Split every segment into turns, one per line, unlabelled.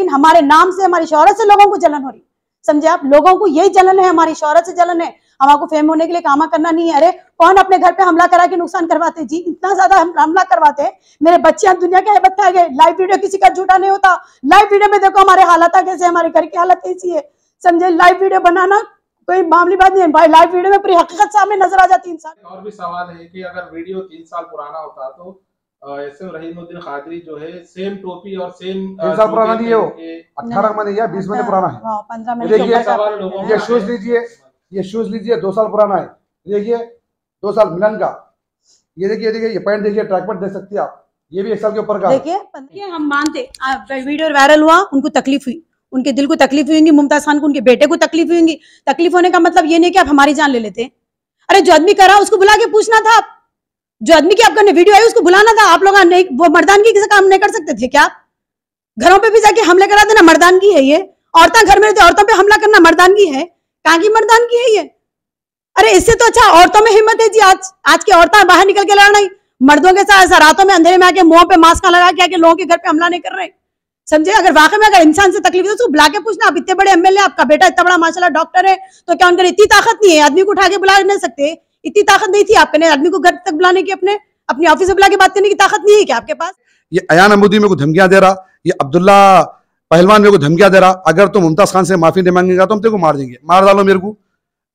लेकिन हमारे नाम से हमारी शोहरत से लोगों को जलन हो रही समझे आप लोगों को यही जलन है हमारी शोहरत से जलन है हम आपको फेम होने के लिए कामा करना नहीं है अरे कौन अपने घर पे हमला करा के नुकसान करवाते जी इतना ज्यादा हम हमला करवाते हैं मेरे बच्चे हम दुनिया के हेबत खाए गए लाइव वीडियो किसी का झूठा नहीं होता लाइव वीडियो में देखो हमारे हालात कैसे हमारे घर की हालत कैसी है समझे लाइव वीडियो बनाना कोई मामली बात नहीं है भाई लाइव वीडियो में पूरी हकीकत सामने नजर आ जाती इंसान
और भी सवाल है की अगर वीडियो तीन साल पुराना होता तो हाँ, दो साल पुराना है देखिए दो साल मिलन का ये देखिए देखिए ये पैंट
देखिए ट्रैक पैंट देख सकती है आप ये भी एक साल के ऊपर का देखिए हम मानते वीडियो वायरल हुआ उनको तकलीफ हुई उनके दिल को तकलीफ हुई होंगी मुमताज खान को उनके बेटे को तकलीफ हुई होंगी तकलीफ होने का मतलब ये नहीं कि आप हमारी जान ले लेते अरे जो आदमी करा उसको बुला के पूछना था आप जो आदमी की आपका वीडियो आई उसको बुलाना था आप लोग वो मर्दानगी किसी काम नहीं कर सकते थे क्या घरों पे भी जाके हमले करा देना मर्दानगी है ये औरतें घर में रहते औरतों पे हमला करना मर्दानगी है कहाँ की मर्दानगी है ये अरे इससे तो अच्छा औरतों में हिम्मत है जी आज आज की औरतें बाहर निकल के लड़ रही मर्दों के साथ ऐसा रातों में अंधेरे में आके मुंह पे मास्क लगा के आके लोगों के घर पे हमला नहीं कर रहे समझे अगर वाकई में अगर इंसान से तकलीफ है तो बुला के पूछना आप इतने बड़े एमएलए आपका बेटा इतना बड़ा माशाला डॉक्टर है तो क्या उनके इतनी ताकत नहीं है आदमी को उठा के बुला नहीं सकते इतनी ताकत नहीं थी आपने आदमी को घर तक बुलाने की अपने अपने ऑफिस में बुला के बात करने की ताकत नहीं है क्या आपके पास
ये अयान अमूदी मेरे को धमकियां दे रहा ये अब्दुल्ला पहलवान मेरे को धमकियां दे रहा अगर तुम मुमताज खान से माफी नहीं मांगेगा तो हम तेरे को मार देंगे मार डालो मेरे को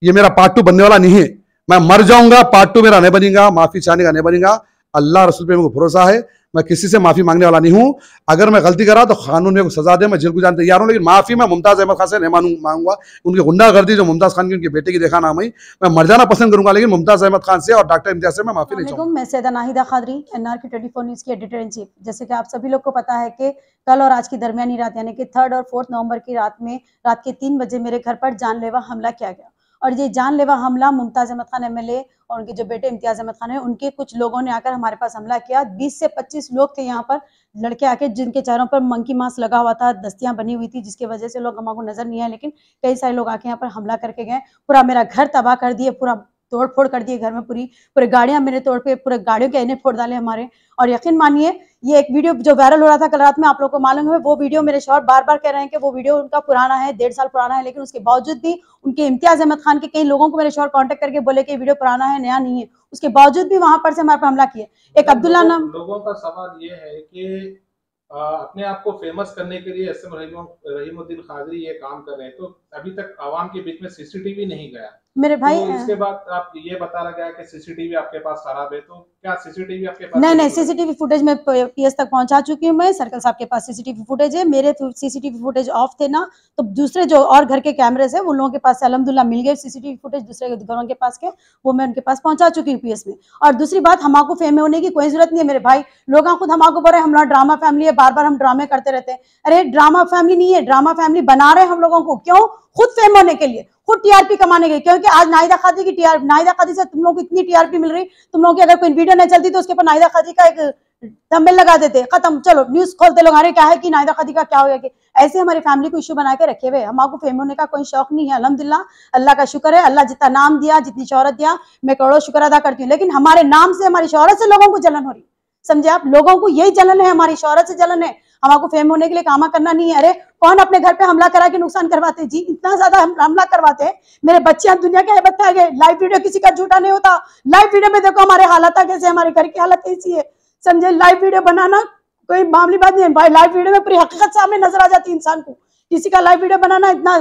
ये मेरा पार्ट टू बनने वाला नहीं है मैं मर जाऊंगा पार्ट टू मेरा नहीं बनेगा माफी चाहने का नहीं बनेगा अल्लाह रसूल पे मेरे को भरोसा है मैं किसी से माफ़ी मांगने वाला नहीं हूँ अगर मैं गलती करा तो कानून में सजा दे मैं जिल को जान तैयार हूं लेकिन माफ़ी मैं मुमताज़ अहमद खान से नहीं मानू मांगूंगा उनकी गुंडागर्दी जो मुमताज़ खान की उनके बेटे की देखा नाम मैं मर जाना पसंद करूंगा लेकिन मुमताज़ अहमद खान से और डॉक्टर इम्तिया से मैं माफ़ी नहीं
मैं सैदा नाहिदा खादरी एन आर की ट्वेंटी न्यूज़ की एडिटर इन चीफ जैसे कि आप सभी लोग को पता है कि कल और आज की दरमियानी रात यानी कि थर्ड और फोर्थ नवंबर की रात में रात के तीन बजे मेरे घर पर जानलेवा हमला किया गया और ये जानलेवा हमला मुमताज़ अहमद खान एमएलए और उनके जो बेटे इम्तियाज़ अहमद खान है उनके कुछ लोगों ने आकर हमारे पास हमला किया 20 से 25 लोग थे यहाँ पर लड़के आके जिनके चेहरों पर मंकी मास्क लगा हुआ था दस्तियां बनी हुई थी जिसकी वजह से लोग हमारे को नज़र नहीं आए लेकिन कई सारे लोग आके यहाँ पर हमला करके गए पूरा मेरा घर तबाह कर दिए पूरा तोड़ फोड़ कर दिए घर में पूरी पूरे गाड़ियां मेरे तोड़ पे पूरे गाड़ियों के आईने फोड़ डाले हमारे और यकीन मानिए ये एक वीडियो जो वायरल हो रहा था कल रात में आप लोगों को मालूम है वो वीडियो मेरे शोर बार बार कह रहे हैं कि वो वीडियो उनका पुराना है डेढ़ साल पुराना है लेकिन उसके बावजूद भी उनके इम्तियाज अहमद खान के कई लोगों को मेरे शोर कॉन्टेक्ट करके बोले कि वीडियो पुराना है नया नहीं है उसके बावजूद भी वहां पर से हमारे पर हमला किया एक अब्दुल्ला नाम
लोगों का सवाल ये है कि अपने आप को फेमस करने के लिए रहीमुद्दीन खादरी ये काम कर रहे हैं तो अभी तक आवाम के बीच में सीसीटीवी नहीं गया मेरे भाई तो इसके बाद आप ये बता रहा गया कि सीसीटीवी आपके पास खराब है तो क्या सीसीटीवी आपके पास नहीं नहीं सीसीटीवी
फुटेज मैं पीएस तक पहुंचा चुकी हूँ मैं सर्कल साहब के पास सीसीटीवी फुटेज है मेरे सीसीटीवी फुटेज ऑफ थे ना तो दूसरे जो और घर के कैमरे है वो लोगों के पास अलहमदुल्ला मिल गए सीसीटीवी फुटेज दूसरे घरों के पास के वो मैं उनके पास पहुंचा चुकी हूँ पीएस में और दूसरी बात हमको फेमे होने की कोई जरूरत नहीं है मेरे भाई लोग खुद हमाको बोल रहे हैं हम लोग ड्रामा फैमिली है बार बार हम ड्रामे करते रहते हैं अरे ड्रामा फैमिली नहीं है ड्रामा फैमिली बना रहे हम लोगों को क्यों खुद फेम होने के लिए खुद टीआरपी कमाने गई क्योंकि आज नाहिदा खादी की टीआर नाहिदा खादी से तुम लोग को इतनी टीआरपी मिल रही तुम लोग की अगर कोई वीडियो नहीं चलती तो उसके ऊपर नाहिदा खादी का एक डम्बेल लगा देते खत्म चलो न्यूज खोलते लोग अरे क्या है कि नाहिदा खादी का क्या हो गया ऐसे हमारी फैमिली को इशू बना के रखे हुए हम आपको फेम होने का कोई शौक नहीं है अलहमदिल्ला अल्लाह का शुक्र है अल्लाह जितना नाम दिया जितनी शहरत दिया मैं करोड़ों शुक्र अदा करती हूँ लेकिन हमारे नाम से हमारी शहरत से लोगों को जलन हो रही समझे आप लोगों को यही जलन है हमारी शहरत से जलन है हमारे फेम होने के लिए कामा करना नहीं है अरे कौन अपने घर पे हमला करा के नुकसान करवाते जी इतना ज्यादा हम हमला करवाते मेरे बच्चे हम दुनिया के बता गए लाइव वीडियो किसी का झूठा नहीं होता लाइव वीडियो में देखो हमारे हालात कैसे हमारे घर की हालत ऐसी है समझे लाइव वीडियो बनाना कोई मामली बात नहीं भाई लाइव वीडियो में पूरी हकीकत सामने नजर आ जाती है इंसान को किसी का लाइव वीडियो बनाना इतना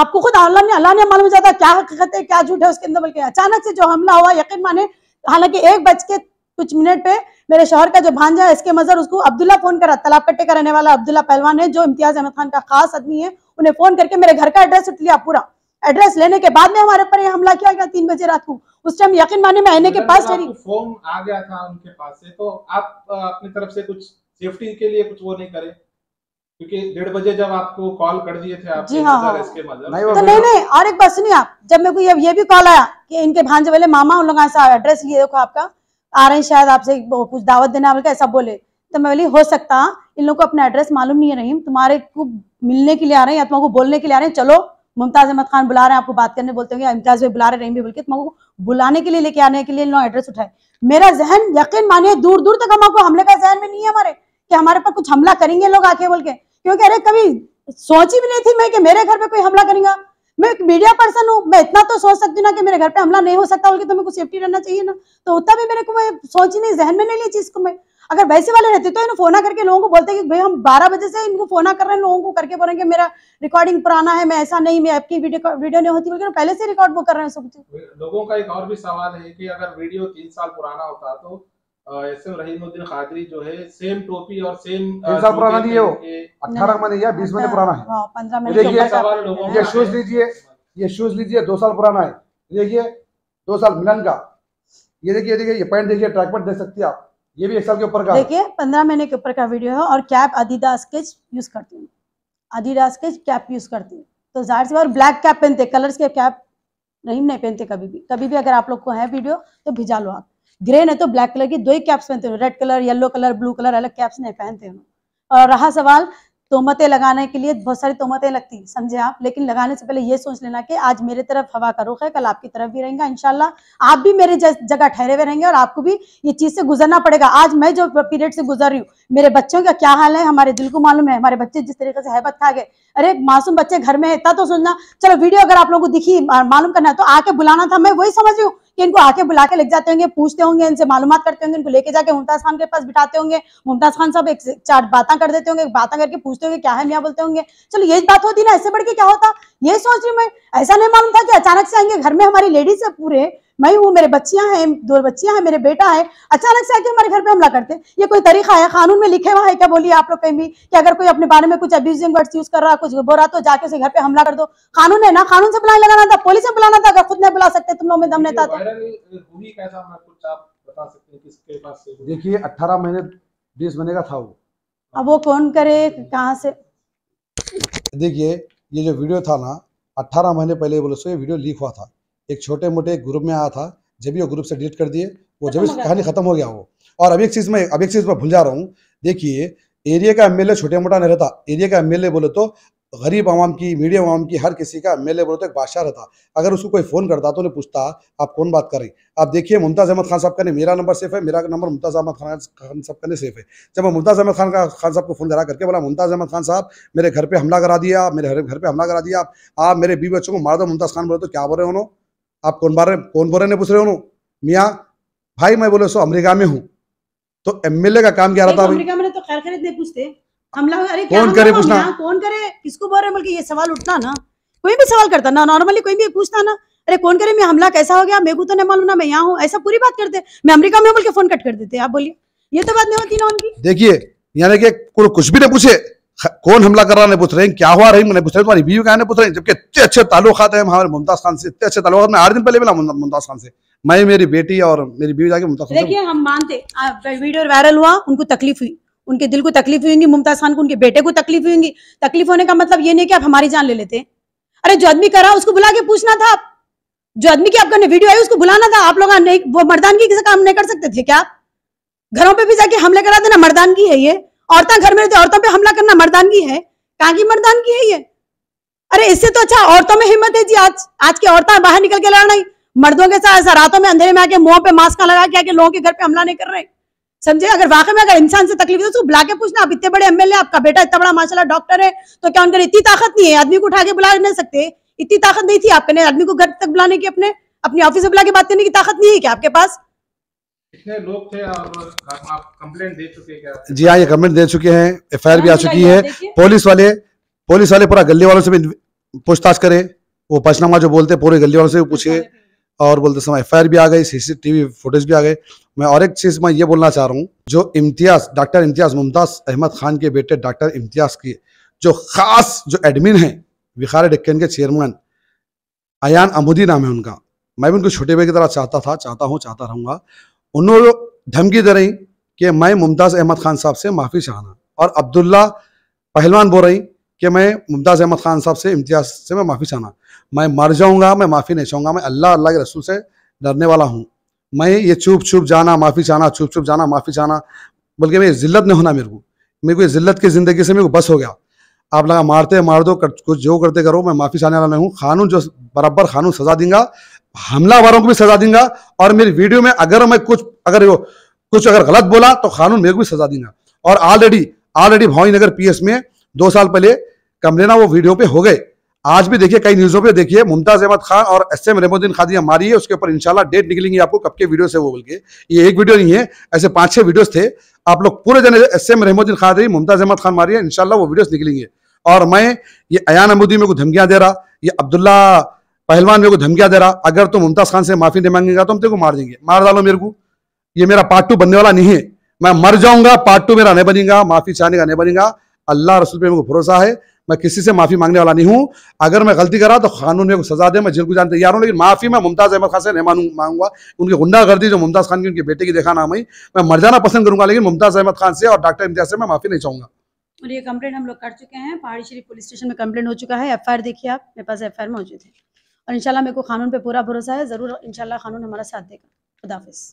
आपको खुद अल्लाह ने अल्लाह ने मालूम जाता क्या हकीकत है क्या झूठ है उसके अंदर बल्कि अचानक से जो हमला हुआ यकीन माने हालांकि एक बज के कुछ मिनट पे मेरे शोहर का जो भांजा है इसके मजर उसको अब्दुल्ला फोन करा तालाब कट्टे का रहने वाला अब्दुल्ला पहलवान है जो इम्तियाज अहमद खान का खास आदमी है उन्हें फोन करके मेरे घर का एड्रेस उठ लिया पूरा एड्रेस लेने के बाद में हमारे ऊपर हमला किया गया तीन बजे रात को उस टाइम यकीन माने में आने के पास
फोन आ गया था उनके पास से तो आप अपनी तरफ से कुछ सेफ्टी के लिए कुछ वो नहीं करे क्योंकि डेढ़ बजे जब आपको कॉल कर दिए थे आप जी हाँ हाँ नहीं तो नहीं नहीं
और एक बात नहीं आप जब मेरे को ये भी कॉल आया कि इनके भांजे वाले मामा उन लोगों से एड्रेस लिए देखो आपका आ रहे हैं शायद आपसे कुछ दावत देना बोल ऐसा बोले तो मैं बोली हो सकता इन लोग को अपना एड्रेस मालूम नहीं है रहीम तुम्हारे को मिलने के लिए आ रहे हैं या तुमको बोलने के लिए आ रहे हैं चलो मुमताज अहमद खान बुला रहे हैं आपको बात करने बोलते होंगे इम्ताज भाई बुला रहे रहीम भी बोल के तुमको तो बुलाने के लिए लेके आने के लिए इन एड्रेस उठाए मेरा जहन यकीन मानिए दूर दूर तक हम आपको हमले का जहन में नहीं है हमारे कि हमारे पर कुछ हमला करेंगे लोग आके बोल के क्योंकि अरे कभी सोची भी नहीं थी मैं कि मेरे घर पे कोई हमला करेगा मैं एक मीडिया पर्सन हूँ मैं इतना तो सोच सकती हूँ ना कि मेरे घर पे हमला नहीं हो सकता बल्कि तो मेरे को सेफ्टी रहना चाहिए ना तो उतना भी मेरे को मैं सोच ही नहीं जहन में नहीं ली चीज़ को मैं अगर वैसे वाले रहते तो इन्हें फोना करके लोगों को बोलते कि भाई हम 12 बजे से इनको फोना कर रहे हैं लोगों को करके बोलेंगे मेरा रिकॉर्डिंग पुराना है मैं ऐसा नहीं मैं आपकी वीडियो वीडियो नहीं होती बल्कि पहले से रिकॉर्ड वो कर रहे हैं सब
लोगों का एक और भी सवाल है कि अगर वीडियो तीन साल पुराना होता तो एस हाँ, साल पुराना है ये दो साल पुराना है देखिए दो साल मिलन का ये देखिए देखिए ये पैंट देखिए ट्रैक पैंट देख सकती है आप ये भी एक साल के ऊपर का देखिए
पंद्रह महीने के ऊपर का वीडियो है और कैप अधिदास के यूज करती हूँ अधिदास के कैप यूज करती हूँ तो जाहिर सी बात ब्लैक कैप पहनते कलर्स के कैप रहीम नहीं पहनते कभी भी कभी भी अगर आप लोग को है वीडियो तो भिजा लो आप ग्रे नहीं तो ब्लैक कलर की दो ही कैप्स पहनते हो red colour yellow colour blue colour अलग कैप्स नहीं पहनते हो और रहा सवाल तोमते लगाने के लिए बहुत सारी तोमतें लगती समझे आप लेकिन लगाने से पहले ये सोच लेना कि आज मेरे तरफ हवा का रुख है कल आपकी तरफ भी रहेगा इनशाला आप भी मेरे जगह ठहरे हुए रहेंगे और आपको भी ये चीज से गुजरना पड़ेगा आज मैं जो पीरियड से गुजर रही हूँ मेरे बच्चों का क्या हाल है हमारे दिल को मालूम है हमारे बच्चे जिस तरीके से हैबत खा गए अरे मासूम बच्चे घर में है तो सुनना चलो वीडियो अगर आप लोगों को दिखी मालूम करना है तो आके बुलाना था मैं वही समझ रही हूँ कि इनको आके बुला के लग जाते होंगे पूछते होंगे इनसे मालूम करते होंगे इनको लेके जाके मुमताज खान के पास बिठाते होंगे मुमताज खान साहब एक चार बातें कर देते होंगे बातें करके पूछते होंगे क्या है मियाँ बोलते होंगे चलो ये बात होती ना ऐसे बढ़ के क्या होता ये सोच रही मैं ऐसा नहीं मालूम था कि अचानक से आएंगे घर में हमारी लेडीज है पूरे मैं हूँ मेरे बच्चियां हैं दो बच्चियां हैं मेरे बेटा है अचानक से आके हमारे घर पे हमला करते हैं ये कोई तरीका है कानून में लिखे हुआ है क्या बोलिए आप लोग कहीं भी कि अगर कोई अपने बारे में कुछ अब्यूजिंग वर्ड्स यूज कर रहा है कुछ बो रहा तो जाके उसे घर पे हमला कर दो कानून है ना कानून से बुलाने लगाना था पुलिस से बुलाना था अगर खुद नहीं बुला सकते तुम लोग में दम नहीं था तो
देखिए अट्ठारह महीने बीस महीने का था वो
अब वो कौन करे कहाँ से
देखिए ये जो वीडियो था ना अट्ठारह महीने पहले बोले सो ये वीडियो लीक हुआ था एक छोटे मोटे ग्रुप में आया था जब भी वो ग्रुप से डिलीट कर दिए वो जब कहानी खत्म हो गया वो और अभी एक चीज़ में अभी एक चीज़ में भूल जा रहा हूँ देखिए एरिया का एमएलए छोटे मोटा नहीं रहता एरिया का एमएलए बोले तो गरीब आवाम की मीडियम आवाम की हर किसी का एमएलए बोले तो एक बादशाह रहता अगर उसको कोई फ़ोन करता तो उन्हें पूछता आप कौन बात कर रही आप देखिए मुमताज़ अहमद खान साहब का मेरा नंबर सेफ है मेरा नंबर मुमताज़ अहमद खान खान साहब का सेफ है जब मैं मुमताज़ अहमद खान का खान साहब को फ़ोन करा करके बोला मुमताज़ अहमद खान साहब मेरे घर पर हमला करा दिया मेरे घर पर हमला करा दिया आप मेरे बीवी बच्चों को मार दो मुमताज़ खान बोले तो क्या बोल रहे हो आप कौन बारे कौन बोरे ने पूछ रहे हो मियाँ भाई मैं बोले सो अमरीका में हूँ तो एम एल ए का काम क्या रहता है
तो कौन करे पूछना कौन करे किसको बोल रहे बल्कि ये सवाल उठना ना कोई भी सवाल करता ना नॉर्मली कोई भी पूछता ना अरे कौन करे मैं हमला कैसा हो गया मेरे को तो नहीं मालूम ना मैं यहाँ हूँ ऐसा पूरी बात करते मैं अमेरिका में बोल के फोन कट कर देते आप बोलिए ये तो बात नहीं होती ना उनकी
देखिए यानी कि कुछ भी नहीं पूछे कौन हमला कर रहा है पूछ रहे हैं क्या हुआ रही नहीं पूछ रहे तुम्हारी बीवी कहा पूछ रहे हैं जबकि इतने अच्छे तालुकात है हमारे मुमताज खान से इतने अच्छे तालुक मैं आठ दिन पहले मिला मुमताज खान से मैं मेरी बेटी और मेरी बीवी जाके मुमताज देखिए
हम मानते वीडियो वायरल हुआ उनको तकलीफ हुई उनके दिल को तकलीफ हुई होंगी मुमताज खान को उनके बेटे को तकलीफ हुई होंगी तकलीफ होने का मतलब ये नहीं कि आप हमारी जान ले लेते अरे जो आदमी करा उसको बुला के पूछना था जो आदमी की आपका वीडियो आई उसको बुलाना था आप लोग मरदानगी मर्दानगी काम नहीं कर सकते थे क्या घरों पे भी जाके हमले करा देना मरदानगी है ये औरत घर में रहती औरतों पे हमला करना मर्दानगी है कहाँ की मर्दानगी है ये अरे इससे तो अच्छा औरतों में हिम्मत है जी आज आज की औरतें बाहर निकल के लड़ रही मर्दों के साथ ऐसा रातों में अंधेरे में आके मुंह पे मास्क लगा के आके लोगों के घर पे हमला नहीं कर रहे समझे अगर वाकई में अगर इंसान से तकलीफ है तो बुला के पूछना आप इतने बड़े एमएलए आपका बेटा इतना बड़ा माशाला डॉक्टर है तो क्या उनके इतनी ताकत नहीं है आदमी को उठा के बुला नहीं सकते इतनी ताकत नहीं थी आपके आदमी को घर तक बुलाने की अपने अपने ऑफिस में बुला के बात करने की ताकत नहीं है क्या आपके पास
जी हाँ ये कंप्लेंट दे चुके हैं एफ भी आ चुकी है पुलिस वाले पुलिस वाले पूरा गली वालों से भी पूछताछ करे वो पचनामा जो बोलते पूरे गली वालों से भी पूछे और बोलते समय एफ भी आ गई सीसीटीवी फुटेज भी आ गए मैं और एक चीज़ मैं ये बोलना चाह रहा हूँ जो इम्तियाज डॉक्टर इम्तियाज मुमताज़ अहमद खान के बेटे डॉक्टर इम्तियाज की जो ख़ास जो एडमिन हैं विखार डिक्कन के चेयरमैन अयान अमुदी नाम है उनका मैं भी उनको छोटे भाई की तरह चाहता था चाहता हूँ चाहता रहूँगा उन्होंने धमकी दे रही कि मैं मुमताज़ अहमद खान साहब से माफ़ी चाहना और अब्दुल्ला पहलवान बोल रही कि मैं मुमताज़ अहमद खान साहब से इम्तियाज़ से मैं माफ़ी चाहना मैं मर जाऊंगा मैं माफ़ी नहीं चाहूंगा मैं अल्लाह अल्लाह के रसूल से डरने वाला हूँ मैं ये चुप चुप जाना माफ़ी चाहना चुप चुप जाना माफ़ी चाहना बल्कि मैं जिल्लत नहीं होना मेरे को मेरे को जिल्लत की ज़िंदगी से मेरे को बस हो गया आप लगा मारते मार दो कुछ जो करते करो मैं माफ़ी चाहने वाला नहीं हूँ कानून जो बराबर कानून सज़ा देंगे हमलावरों को भी सजा दूंगा और मेरी वीडियो में अगर मैं कुछ अगर कुछ अगर गलत बोला तो कानून मेरे को भी सजा दूंगा और already already Bhawani Nagar P में दो साल पहले कमलेना वो वीडियो पे हो गए आज भी देखिए कई न्यूज़ों पे देखिए मुमताज अहमद खान और एस एम रेमुद्दीन खादिया मारी है उसके ऊपर इंशाल्लाह डेट निकलेंगी आपको कब के वीडियो से वो बोल के ये एक वीडियो नहीं है ऐसे पांच छह वीडियोस थे आप लोग पूरे जने एस एम रहमुद्दीन खादी मुमताज अहमद खान मारी है वो वीडियो निकलेंगे और मैं ये अयान अमूदी मेरे को धमकियां दे रहा ये अब्दुल्ला पहलवान मेरे को धमकिया दे रहा अगर तुम मुमताज खान से माफी नहीं मांगेगा तो हम तेरे को मार देंगे मार डालो मेरे को ये मेरा पार्ट टू बनने वाला नहीं है मैं मर जाऊंगा पार्ट टू मेरा नहीं बनेगा माफी चाहने का नहीं बनेगा अल्लाह रसूल पे मेरे को भरोसा है मैं किसी से माफी मांगने वाला नहीं हूँ अगर मैं गलती करा तो कानून मेरे को सजा दे मैं जिल को जान तैयार हूँ लेकिन माफी मैं मुमताज अहमद खान से नहीं मानू मांगूंगा उनकी गुंडागर्दी जो मुमताज खान की उनके बेटे की देखा नाम मैं मर जाना पसंद करूंगा लेकिन मुमताज अहमद खान से और डॉक्टर इम्तिया से मैं माफी नहीं चाहूंगा
और ये कंप्लेंट हम लोग कर चुके हैं पहाड़ी शरीफ पुलिस स्टेशन में कंप्लेंट हो चुका है एफ देखिए आप मेरे पास एफआईआर मौजूद है और इंशाल्लाह मेरे को कानून पे पूरा भरोसा है ज़रूर इंशाल्लाह कानून हमारा साथ देगा खुदाफिज़